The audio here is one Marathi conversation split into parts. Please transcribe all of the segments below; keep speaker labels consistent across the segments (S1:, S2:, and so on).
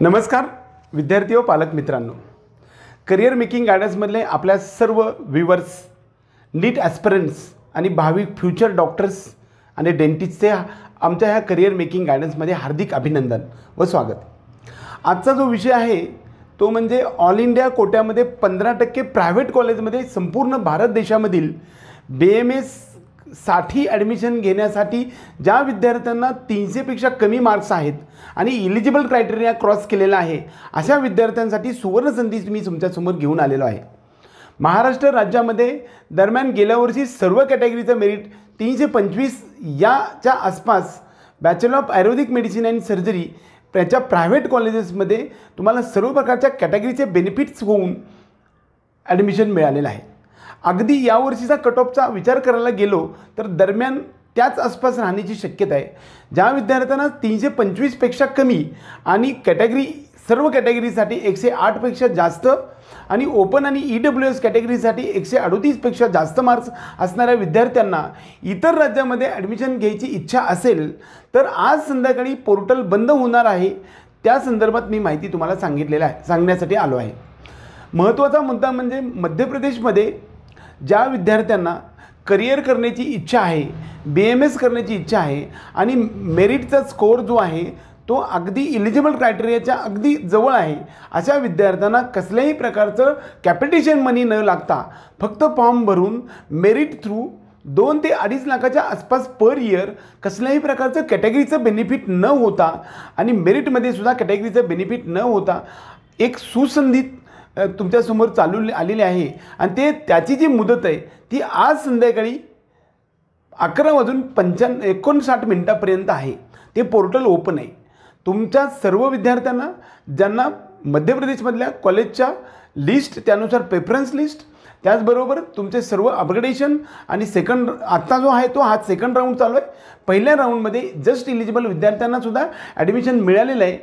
S1: नमस्कार विद्यार्थी व पालक मित्रांनो करिअर मेकिंग गायडन्समधले आपल्या सर्व व्ह्युवर्स नीट ॲस्पिरंट्स आणि भावी फ्युचर डॉक्टर्स आणि डेंटिस्टचे आमच्या ह्या करिअर मेकिंग गायडन्समध्ये हार्दिक अभिनंदन व स्वागत आजचा जो विषय आहे तो म्हणजे ऑल इंडिया कोट्यामध्ये पंधरा टक्के प्रायव्हेट कॉलेजमध्ये संपूर्ण भारत देशामधील बी एम एस साठी ॲडमिशन घेण्यासाठी ज्या विद्यार्थ्यांना तीनशेपेक्षा कमी मार्क्स आहेत आणि इलिजिबल क्रायटेरिया क्रॉस केलेला आहे अशा विद्यार्थ्यांसाठी सुवर्णसंधी मी तुमच्यासमोर घेऊन आलेलो आहे महाराष्ट्र राज्यामध्ये दरम्यान गेल्या वर्षी सर्व कॅटेगरीचं मेरिट तीनशे पंचवीस याच्या आसपास bachelor of ayurvedic medicine and surgery त्याच्या प्रायव्हेट कॉलेजेसमध्ये तुम्हाला सर्व प्रकारच्या कॅटेगरीचे बेनिफिट्स होऊन ॲडमिशन मिळालेलं आहे अगदी यावर्षीचा कट ऑफचा विचार करायला गेलो तर दरम्यान त्याच आसपास राहण्याची शक्यता आहे ज्या विद्यार्थ्यांना तीनशे पंचवीसपेक्षा कमी आणि कॅटेगरी सर्व कॅटेगरीसाठी एकशे आठपेक्षा जास्त आणि ओपन आणि ई डब्ल्यू एस कॅटेगरीसाठी एकशे अडोतीसपेक्षा जास्त मार्क्स असणाऱ्या विद्यार्थ्यांना इतर राज्यामध्ये ॲडमिशन घ्यायची इच्छा असेल तर आज संध्याकाळी पोर्टल बंद होणार आहे त्या संदर्भात मी माहिती तुम्हाला सांगितलेलं आहे सांगण्यासाठी आलो आहे महत्त्वाचा मुद्दा म्हणजे मध्य प्रदेशमध्ये ज्या विद्यार्थ्यांना करिअर करण्याची इच्छा आहे बी एम एस करण्याची इच्छा आहे आणि मेरिटचा स्कोअर जो आहे तो अगदी इलिजिबल क्रायटेरियाच्या अगदी जवळ आहे अशा विद्यार्थ्यांना कसल्याही प्रकारचं कॅपिटेशन मनी न लागता फक्त फॉर्म भरून मेरिट थ्रू दोन ते अडीच लाखाच्या आसपास पर इयर कसल्याही प्रकारचं कॅटेगरीचं बेनिफिट न होता आणि मेरिटमध्ये सुद्धा कॅटेगरीचं बेनिफिट न होता एक सुसंधित तुमच्यासमोर चालू आलेले आहे आणि ते त्याची जी मुदत आहे ती आज संध्याकाळी अकरा वाजून पंच्या एकोणसाठ मिनटापर्यंत आहे ते पोर्टल ओपन आहे तुमच्या सर्व विद्यार्थ्यांना ज्यांना मध्य प्रदेशमधल्या कॉलेजच्या लिस्ट त्यानुसार प्रेफरन्स लिस्ट त्याचबरोबर तुमचे सर्व अपग्रेडेशन आणि सेकंड आत्ता जो आहे तो हा सेकंड राऊंड चालू आहे पहिल्या राऊंडमध्ये जस्ट इलिजिबल विद्यार्थ्यांनासुद्धा ॲडमिशन मिळालेलं आहे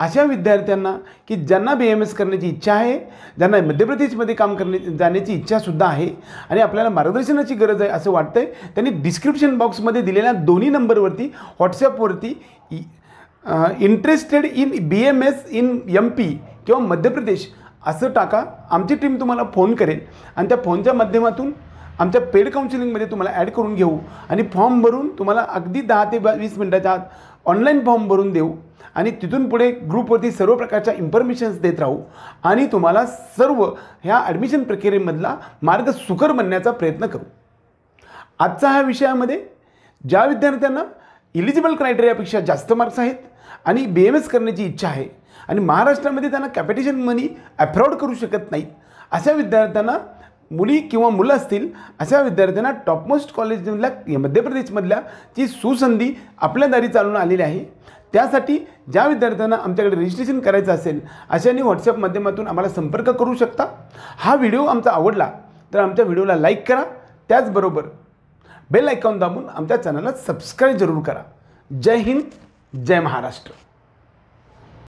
S1: अशा विद्यार्थ्यांना की ज्यांना बी एम एस करण्याची इच्छा आहे ज्यांना मध्य प्रदेशमध्ये काम करणे जाण्याची इच्छासुद्धा आहे आणि आपल्याला मार्गदर्शनाची गरज आहे असं वाटतं आहे त्यांनी डिस्क्रिप्शन बॉक्समध्ये दिलेल्या दोन्ही नंबरवरती व्हॉट्सॲपवरती interested in B M S in M P किंवा मध्य प्रदेश असं टाका आमची टीम तुम्हाला फोन करेल आणि त्या फोनच्या माध्यमातून आमच्या पेड काउन्सिलिंगमध्ये तुम्हाला ॲड करून घेऊ आणि फॉर्म भरून तुम्हाला अगदी दहा ते वीस मिनटाच्या आत ऑनलाईन फॉर्म भरून देऊ आणि तिथून पुढे ग्रुपवरती सर्व प्रकारच्या इन्फॉर्मेशन्स देत राहू आणि तुम्हाला सर्व ह्या ॲडमिशन प्रक्रियेमधला मार्ग सुकर बनण्याचा प्रयत्न करू आजचा ह्या विषयामध्ये ज्या विद्यार्थ्यांना इलिजिबल क्रायटेरियापेक्षा जास्त मार्क्स आहेत आणि बी एम एस करण्याची इच्छा आहे आणि महाराष्ट्रामध्ये त्यांना कॅपिटेशन मनी अफ्रॉड करू शकत नाहीत अशा विद्यार्थ्यांना मुली किंवा मुलं असतील अशा विद्यार्थ्यांना टॉपमोस्ट कॉलेजमधल्या मध्य प्रदेशमधल्या जी सुसंधी आपल्या दारी चालून आलेली आहे त्यासाठी ज्या विद्यार्थ्यांना आमच्याकडे रजिस्ट्रेशन करायचं असेल अशांनी व्हॉट्सअप माध्यमातून आम्हाला संपर्क करू शकता हा व्हिडिओ आमचा आवडला तर आमच्या व्हिडिओला लाईक करा त्याचबरोबर बेल आयकॉन दाबून आमच्या चॅनलला सबस्क्राईब जरूर करा जय हिंद जय महाराष्ट्र